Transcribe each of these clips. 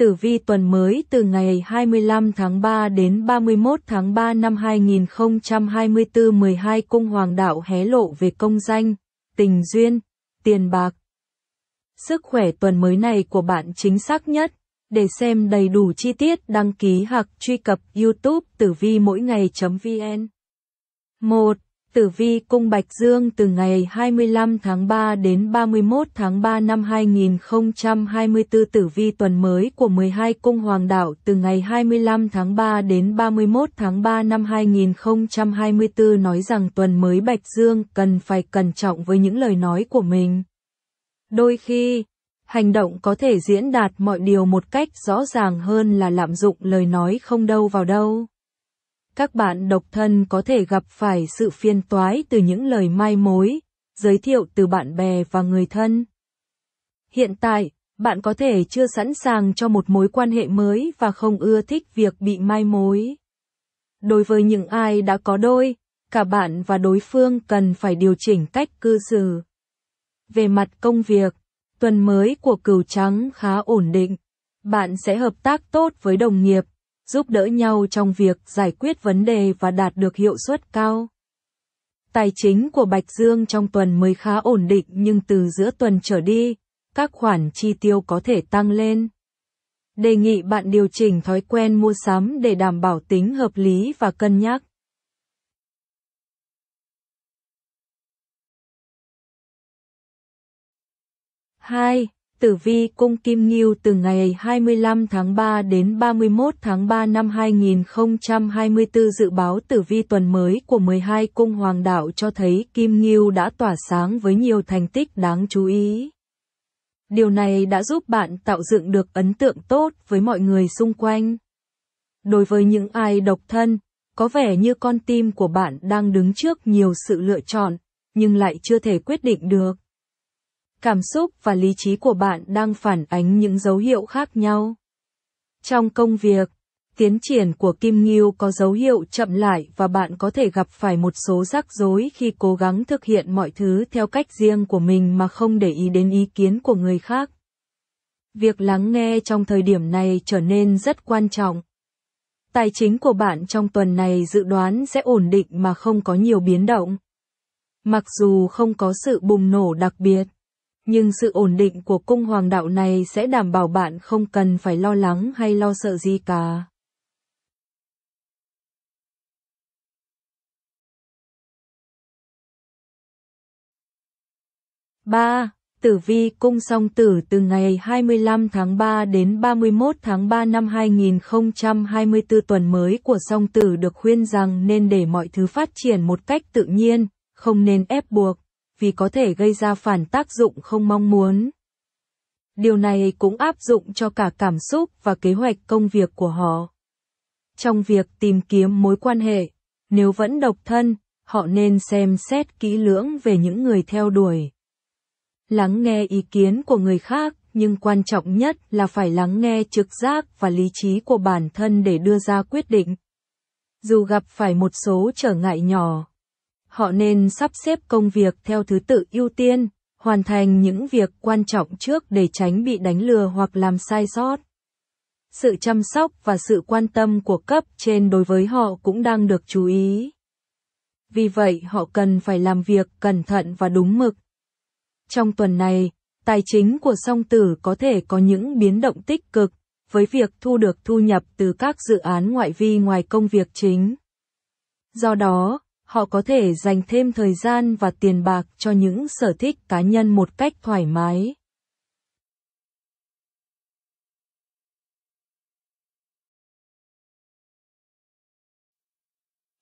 tử vi tuần mới từ ngày 25 tháng 3 đến 31 tháng 3 năm 2024 12 cung hoàng đạo hé lộ về công danh, tình duyên, tiền bạc. Sức khỏe tuần mới này của bạn chính xác nhất. Để xem đầy đủ chi tiết đăng ký hoặc truy cập youtube tử vi mỗi ngày.vn 1. Tử vi cung Bạch Dương từ ngày 25 tháng 3 đến 31 tháng 3 năm 2024 tử vi tuần mới của 12 cung hoàng đạo từ ngày 25 tháng 3 đến 31 tháng 3 năm 2024 nói rằng tuần mới Bạch Dương cần phải cẩn trọng với những lời nói của mình. Đôi khi, hành động có thể diễn đạt mọi điều một cách rõ ràng hơn là lạm dụng lời nói không đâu vào đâu các bạn độc thân có thể gặp phải sự phiền toái từ những lời mai mối, giới thiệu từ bạn bè và người thân. Hiện tại, bạn có thể chưa sẵn sàng cho một mối quan hệ mới và không ưa thích việc bị mai mối. Đối với những ai đã có đôi, cả bạn và đối phương cần phải điều chỉnh cách cư xử. Về mặt công việc, tuần mới của cừu trắng khá ổn định. Bạn sẽ hợp tác tốt với đồng nghiệp, giúp đỡ nhau trong việc giải quyết vấn đề và đạt được hiệu suất cao. Tài chính của Bạch Dương trong tuần mới khá ổn định nhưng từ giữa tuần trở đi, các khoản chi tiêu có thể tăng lên. Đề nghị bạn điều chỉnh thói quen mua sắm để đảm bảo tính hợp lý và cân nhắc. Hai Tử Vi Cung Kim Ngưu từ ngày 25 tháng 3 đến 31 tháng 3 năm 2024 dự báo tử vi tuần mới của 12 cung hoàng đạo cho thấy Kim Ngưu đã tỏa sáng với nhiều thành tích đáng chú ý. Điều này đã giúp bạn tạo dựng được ấn tượng tốt với mọi người xung quanh. Đối với những ai độc thân, có vẻ như con tim của bạn đang đứng trước nhiều sự lựa chọn, nhưng lại chưa thể quyết định được cảm xúc và lý trí của bạn đang phản ánh những dấu hiệu khác nhau. Trong công việc, tiến triển của Kim Ngưu có dấu hiệu chậm lại và bạn có thể gặp phải một số rắc rối khi cố gắng thực hiện mọi thứ theo cách riêng của mình mà không để ý đến ý kiến của người khác. Việc lắng nghe trong thời điểm này trở nên rất quan trọng. Tài chính của bạn trong tuần này dự đoán sẽ ổn định mà không có nhiều biến động. Mặc dù không có sự bùng nổ đặc biệt nhưng sự ổn định của cung hoàng đạo này sẽ đảm bảo bạn không cần phải lo lắng hay lo sợ gì cả. ba Tử vi cung song tử từ ngày 25 tháng 3 đến 31 tháng 3 năm 2024 tuần mới của song tử được khuyên rằng nên để mọi thứ phát triển một cách tự nhiên, không nên ép buộc vì có thể gây ra phản tác dụng không mong muốn. Điều này cũng áp dụng cho cả cảm xúc và kế hoạch công việc của họ. Trong việc tìm kiếm mối quan hệ, nếu vẫn độc thân, họ nên xem xét kỹ lưỡng về những người theo đuổi. Lắng nghe ý kiến của người khác, nhưng quan trọng nhất là phải lắng nghe trực giác và lý trí của bản thân để đưa ra quyết định. Dù gặp phải một số trở ngại nhỏ, họ nên sắp xếp công việc theo thứ tự ưu tiên, hoàn thành những việc quan trọng trước để tránh bị đánh lừa hoặc làm sai sót. Sự chăm sóc và sự quan tâm của cấp trên đối với họ cũng đang được chú ý. Vì vậy họ cần phải làm việc cẩn thận và đúng mực. Trong tuần này, tài chính của song tử có thể có những biến động tích cực, với việc thu được thu nhập từ các dự án ngoại vi ngoài công việc chính. Do đó, họ có thể dành thêm thời gian và tiền bạc cho những sở thích cá nhân một cách thoải mái.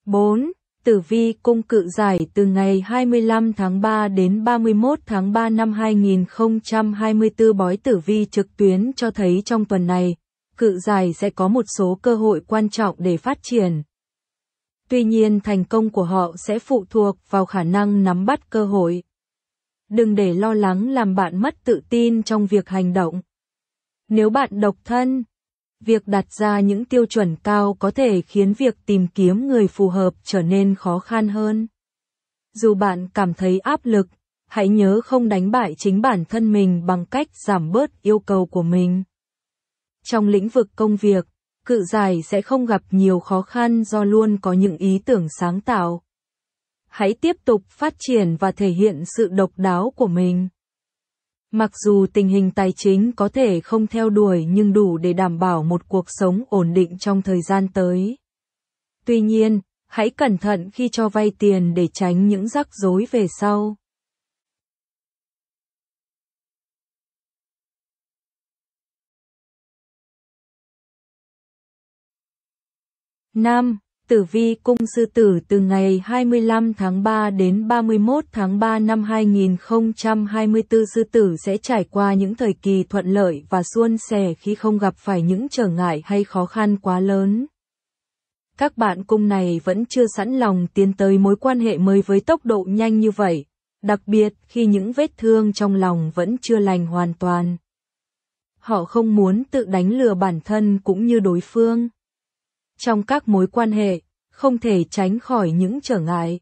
bốn Tử vi cung cự giải từ ngày 25 tháng 3 đến 31 tháng 3 năm 2024 bói tử vi trực tuyến cho thấy trong tuần này, cự giải sẽ có một số cơ hội quan trọng để phát triển. Tuy nhiên thành công của họ sẽ phụ thuộc vào khả năng nắm bắt cơ hội. Đừng để lo lắng làm bạn mất tự tin trong việc hành động. Nếu bạn độc thân, việc đặt ra những tiêu chuẩn cao có thể khiến việc tìm kiếm người phù hợp trở nên khó khăn hơn. Dù bạn cảm thấy áp lực, hãy nhớ không đánh bại chính bản thân mình bằng cách giảm bớt yêu cầu của mình. Trong lĩnh vực công việc, cự giải sẽ không gặp nhiều khó khăn do luôn có những ý tưởng sáng tạo. Hãy tiếp tục phát triển và thể hiện sự độc đáo của mình. Mặc dù tình hình tài chính có thể không theo đuổi nhưng đủ để đảm bảo một cuộc sống ổn định trong thời gian tới. Tuy nhiên, hãy cẩn thận khi cho vay tiền để tránh những rắc rối về sau. Nam Tử vi cung sư tử từ ngày 25 tháng 3 đến 31 tháng 3 năm 2024 sư tử sẽ trải qua những thời kỳ thuận lợi và suôn sẻ khi không gặp phải những trở ngại hay khó khăn quá lớn. Các bạn cung này vẫn chưa sẵn lòng tiến tới mối quan hệ mới với tốc độ nhanh như vậy, đặc biệt khi những vết thương trong lòng vẫn chưa lành hoàn toàn. Họ không muốn tự đánh lừa bản thân cũng như đối phương trong các mối quan hệ, không thể tránh khỏi những trở ngại.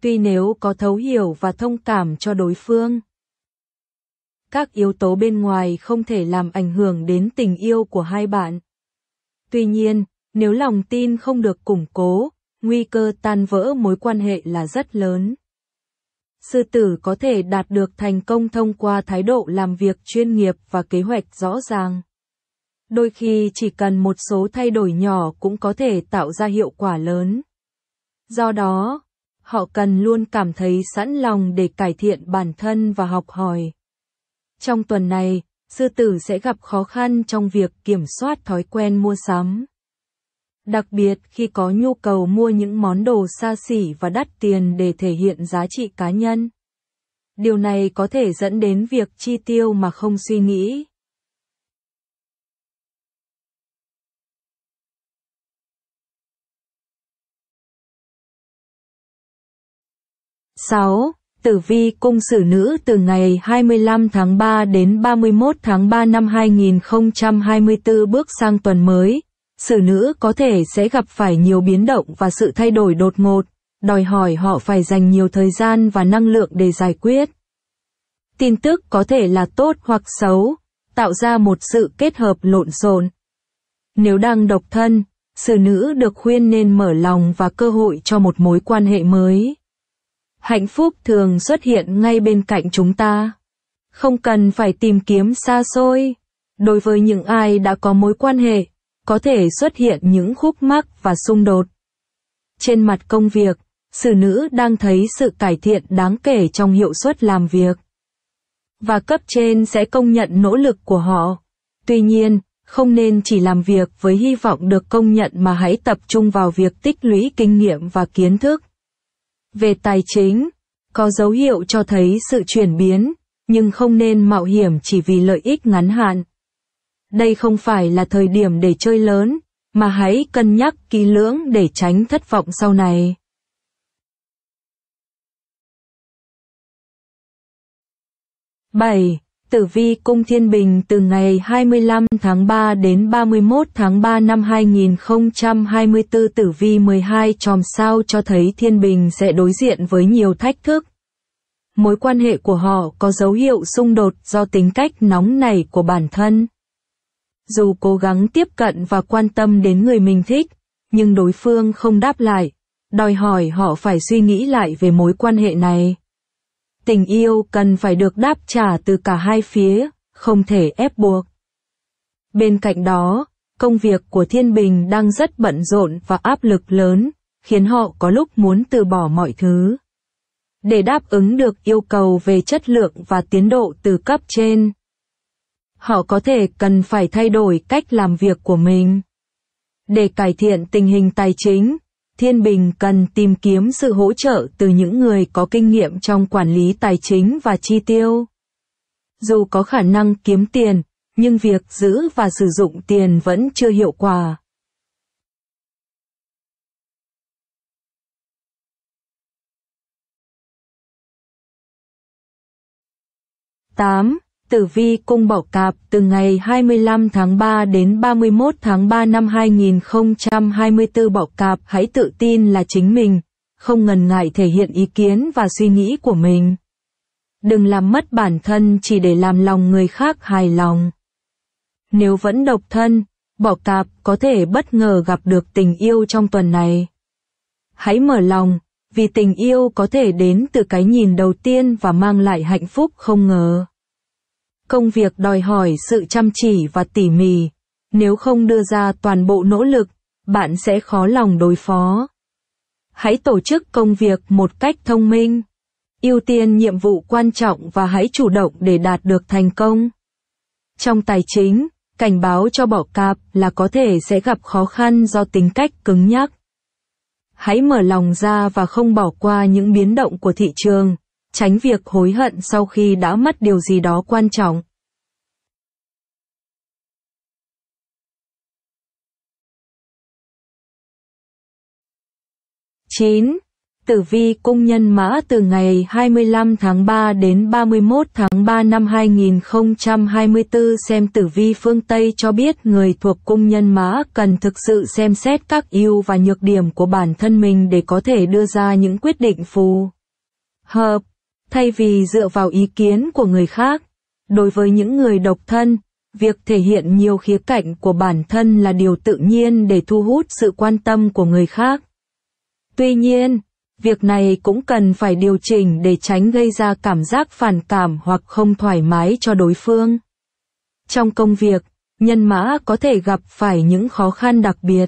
Tuy nếu có thấu hiểu và thông cảm cho đối phương, các yếu tố bên ngoài không thể làm ảnh hưởng đến tình yêu của hai bạn. Tuy nhiên, nếu lòng tin không được củng cố, nguy cơ tan vỡ mối quan hệ là rất lớn. Sư tử có thể đạt được thành công thông qua thái độ làm việc chuyên nghiệp và kế hoạch rõ ràng đôi khi chỉ cần một số thay đổi nhỏ cũng có thể tạo ra hiệu quả lớn. Do đó, họ cần luôn cảm thấy sẵn lòng để cải thiện bản thân và học hỏi. Trong tuần này, sư tử sẽ gặp khó khăn trong việc kiểm soát thói quen mua sắm. Đặc biệt khi có nhu cầu mua những món đồ xa xỉ và đắt tiền để thể hiện giá trị cá nhân. Điều này có thể dẫn đến việc chi tiêu mà không suy nghĩ. 6. Tử vi cung xử nữ từ ngày 25 tháng 3 đến 31 tháng 3 năm 2024 bước sang tuần mới. Xử nữ có thể sẽ gặp phải nhiều biến động và sự thay đổi đột ngột, đòi hỏi họ phải dành nhiều thời gian và năng lượng để giải quyết. Tin tức có thể là tốt hoặc xấu, tạo ra một sự kết hợp lộn xộn. Nếu đang độc thân, xử nữ được khuyên nên mở lòng và cơ hội cho một mối quan hệ mới hạnh phúc thường xuất hiện ngay bên cạnh chúng ta không cần phải tìm kiếm xa xôi đối với những ai đã có mối quan hệ có thể xuất hiện những khúc mắc và xung đột trên mặt công việc xử nữ đang thấy sự cải thiện đáng kể trong hiệu suất làm việc và cấp trên sẽ công nhận nỗ lực của họ tuy nhiên không nên chỉ làm việc với hy vọng được công nhận mà hãy tập trung vào việc tích lũy kinh nghiệm và kiến thức về tài chính, có dấu hiệu cho thấy sự chuyển biến, nhưng không nên mạo hiểm chỉ vì lợi ích ngắn hạn. Đây không phải là thời điểm để chơi lớn, mà hãy cân nhắc kỹ lưỡng để tránh thất vọng sau này. Bảy Tử vi cung Thiên Bình từ ngày 25 tháng 3 đến 31 tháng 3 năm 2024 tử vi 12 chòm sao cho thấy Thiên Bình sẽ đối diện với nhiều thách thức. Mối quan hệ của họ có dấu hiệu xung đột do tính cách nóng nảy của bản thân. Dù cố gắng tiếp cận và quan tâm đến người mình thích, nhưng đối phương không đáp lại, đòi hỏi họ phải suy nghĩ lại về mối quan hệ này Tình yêu cần phải được đáp trả từ cả hai phía, không thể ép buộc. Bên cạnh đó, công việc của Thiên Bình đang rất bận rộn và áp lực lớn, khiến họ có lúc muốn từ bỏ mọi thứ. Để đáp ứng được yêu cầu về chất lượng và tiến độ từ cấp trên, họ có thể cần phải thay đổi cách làm việc của mình. Để cải thiện tình hình tài chính, Thiên Bình cần tìm kiếm sự hỗ trợ từ những người có kinh nghiệm trong quản lý tài chính và chi tiêu. Dù có khả năng kiếm tiền, nhưng việc giữ và sử dụng tiền vẫn chưa hiệu quả. Tám Tử Vi Cung Bảo Cạp từ ngày 25 tháng 3 đến 31 tháng 3 năm 2024 Bảo Cạp hãy tự tin là chính mình, không ngần ngại thể hiện ý kiến và suy nghĩ của mình. Đừng làm mất bản thân chỉ để làm lòng người khác hài lòng. Nếu vẫn độc thân, Bảo Cạp có thể bất ngờ gặp được tình yêu trong tuần này. Hãy mở lòng, vì tình yêu có thể đến từ cái nhìn đầu tiên và mang lại hạnh phúc không ngờ. Công việc đòi hỏi sự chăm chỉ và tỉ mỉ. Nếu không đưa ra toàn bộ nỗ lực, bạn sẽ khó lòng đối phó. Hãy tổ chức công việc một cách thông minh. Ưu tiên nhiệm vụ quan trọng và hãy chủ động để đạt được thành công. Trong tài chính, cảnh báo cho bỏ cạp là có thể sẽ gặp khó khăn do tính cách cứng nhắc. Hãy mở lòng ra và không bỏ qua những biến động của thị trường, tránh việc hối hận sau khi đã mất điều gì đó quan trọng. Chín, Tử vi cung nhân mã từ ngày 25 tháng 3 đến 31 tháng 3 năm 2024 xem tử vi phương Tây cho biết người thuộc cung nhân mã cần thực sự xem xét các ưu và nhược điểm của bản thân mình để có thể đưa ra những quyết định phù hợp thay vì dựa vào ý kiến của người khác đối với những người độc thân việc thể hiện nhiều khía cạnh của bản thân là điều tự nhiên để thu hút sự quan tâm của người khác tuy nhiên việc này cũng cần phải điều chỉnh để tránh gây ra cảm giác phản cảm hoặc không thoải mái cho đối phương trong công việc nhân mã có thể gặp phải những khó khăn đặc biệt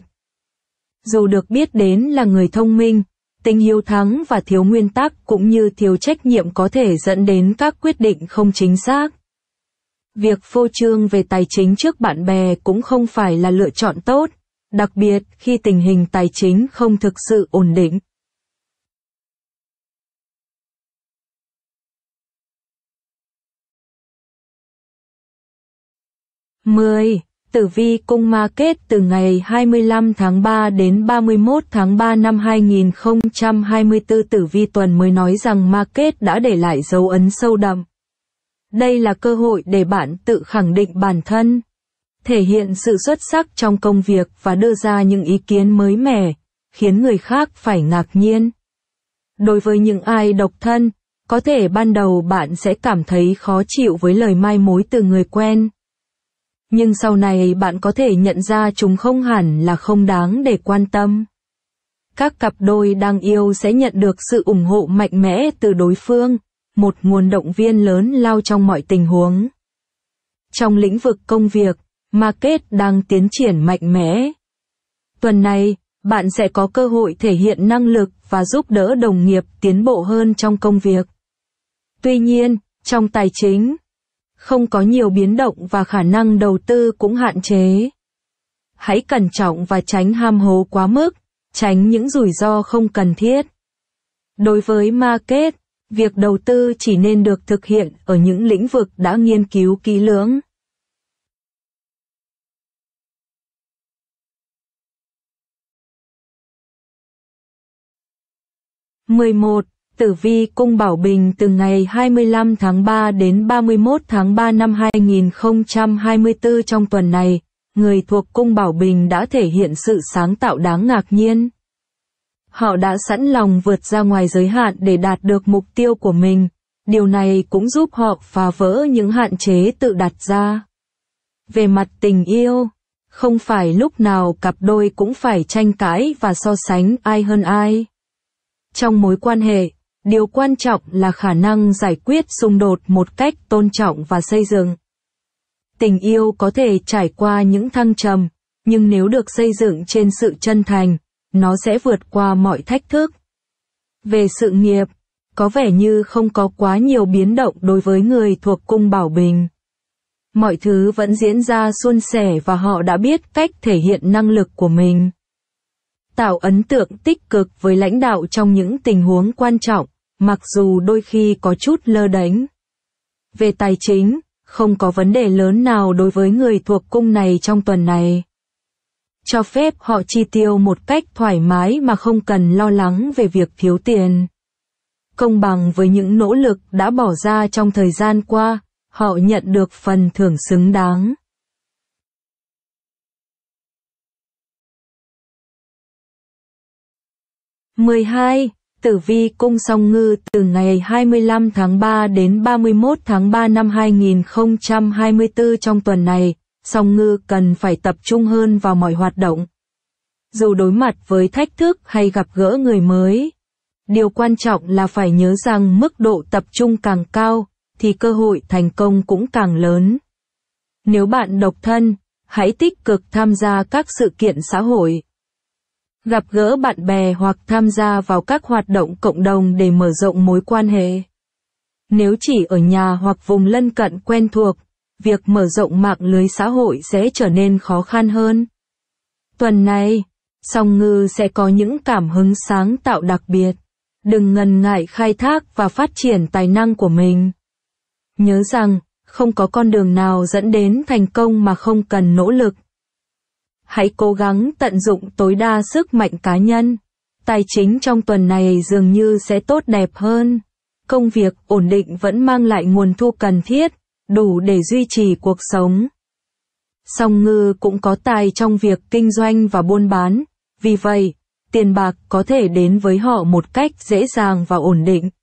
dù được biết đến là người thông minh tính hiếu thắng và thiếu nguyên tắc cũng như thiếu trách nhiệm có thể dẫn đến các quyết định không chính xác. Việc phô trương về tài chính trước bạn bè cũng không phải là lựa chọn tốt, đặc biệt khi tình hình tài chính không thực sự ổn định. Mười Tử Vi Cung Ma kết từ ngày 25 tháng 3 đến 31 tháng 3 năm 2024 Tử Vi tuần mới nói rằng Ma kết đã để lại dấu ấn sâu đậm. Đây là cơ hội để bạn tự khẳng định bản thân, thể hiện sự xuất sắc trong công việc và đưa ra những ý kiến mới mẻ, khiến người khác phải ngạc nhiên. Đối với những ai độc thân, có thể ban đầu bạn sẽ cảm thấy khó chịu với lời mai mối từ người quen nhưng sau này bạn có thể nhận ra chúng không hẳn là không đáng để quan tâm. Các cặp đôi đang yêu sẽ nhận được sự ủng hộ mạnh mẽ từ đối phương, một nguồn động viên lớn lao trong mọi tình huống. Trong lĩnh vực công việc, market đang tiến triển mạnh mẽ. Tuần này, bạn sẽ có cơ hội thể hiện năng lực và giúp đỡ đồng nghiệp tiến bộ hơn trong công việc. Tuy nhiên, trong tài chính, không có nhiều biến động và khả năng đầu tư cũng hạn chế. Hãy cẩn trọng và tránh ham hố quá mức, tránh những rủi ro không cần thiết. Đối với market, việc đầu tư chỉ nên được thực hiện ở những lĩnh vực đã nghiên cứu kỹ lưỡng. mười một Tử vi cung Bảo Bình từ ngày 25 tháng 3 đến 31 tháng 3 năm 2024 trong tuần này, người thuộc cung Bảo Bình đã thể hiện sự sáng tạo đáng ngạc nhiên. Họ đã sẵn lòng vượt ra ngoài giới hạn để đạt được mục tiêu của mình, điều này cũng giúp họ phá vỡ những hạn chế tự đặt ra. Về mặt tình yêu, không phải lúc nào cặp đôi cũng phải tranh cãi và so sánh ai hơn ai. Trong mối quan hệ, Điều quan trọng là khả năng giải quyết xung đột một cách tôn trọng và xây dựng. Tình yêu có thể trải qua những thăng trầm, nhưng nếu được xây dựng trên sự chân thành, nó sẽ vượt qua mọi thách thức. Về sự nghiệp, có vẻ như không có quá nhiều biến động đối với người thuộc cung Bảo Bình. Mọi thứ vẫn diễn ra suôn sẻ và họ đã biết cách thể hiện năng lực của mình. Tạo ấn tượng tích cực với lãnh đạo trong những tình huống quan trọng, mặc dù đôi khi có chút lơ đánh. Về tài chính, không có vấn đề lớn nào đối với người thuộc cung này trong tuần này. Cho phép họ chi tiêu một cách thoải mái mà không cần lo lắng về việc thiếu tiền. Công bằng với những nỗ lực đã bỏ ra trong thời gian qua, họ nhận được phần thưởng xứng đáng. mười hai Tử vi cung song ngư từ ngày 25 tháng 3 đến 31 tháng 3 năm 2024 trong tuần này, song ngư cần phải tập trung hơn vào mọi hoạt động. Dù đối mặt với thách thức hay gặp gỡ người mới, điều quan trọng là phải nhớ rằng mức độ tập trung càng cao, thì cơ hội thành công cũng càng lớn. Nếu bạn độc thân, hãy tích cực tham gia các sự kiện xã hội gặp gỡ bạn bè hoặc tham gia vào các hoạt động cộng đồng để mở rộng mối quan hệ. Nếu chỉ ở nhà hoặc vùng lân cận quen thuộc, việc mở rộng mạng lưới xã hội sẽ trở nên khó khăn hơn. Tuần này, Song Ngư sẽ có những cảm hứng sáng tạo đặc biệt. Đừng ngần ngại khai thác và phát triển tài năng của mình. Nhớ rằng, không có con đường nào dẫn đến thành công mà không cần nỗ lực hãy cố gắng tận dụng tối đa sức mạnh cá nhân. Tài chính trong tuần này dường như sẽ tốt đẹp hơn. Công việc ổn định vẫn mang lại nguồn thu cần thiết, đủ để duy trì cuộc sống. Song ngư cũng có tài trong việc kinh doanh và buôn bán, vì vậy, tiền bạc có thể đến với họ một cách dễ dàng và ổn định.